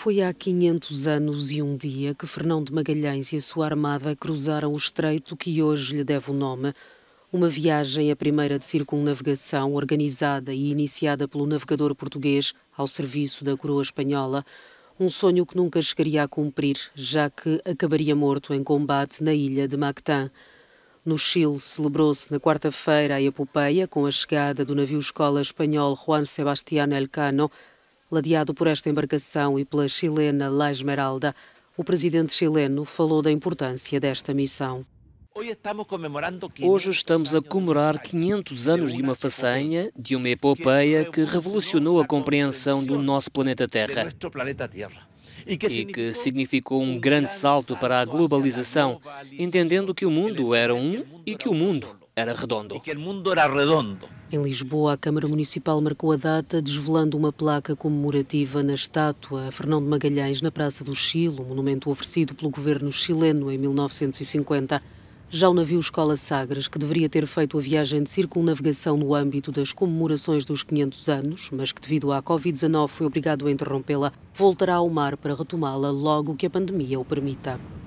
Foi há 500 anos e um dia que Fernão de Magalhães e a sua armada cruzaram o estreito que hoje lhe deve o nome. Uma viagem, a primeira de circunnavigação, organizada e iniciada pelo navegador português ao serviço da coroa espanhola. Um sonho que nunca chegaria a cumprir, já que acabaria morto em combate na ilha de Mactan. No Chile, celebrou-se na quarta-feira a epopeia com a chegada do navio-escola espanhol Juan Sebastián Elcano ladeado por esta embarcação e pela chilena La Esmeralda. O presidente chileno falou da importância desta missão. Hoje estamos a comemorar 500 anos de uma façanha, de uma epopeia que revolucionou a compreensão do nosso planeta Terra e que significou um grande salto para a globalização, entendendo que o mundo era um e que o mundo era redondo. E que o mundo era redondo. Em Lisboa, a Câmara Municipal marcou a data desvelando uma placa comemorativa na estátua Fernando Fernão de Magalhães na Praça do Chile, um monumento oferecido pelo governo chileno em 1950. Já o navio Escola Sagres, que deveria ter feito a viagem de circunnavegação no âmbito das comemorações dos 500 anos, mas que devido à Covid-19 foi obrigado a interrompê-la, voltará ao mar para retomá-la logo que a pandemia o permita.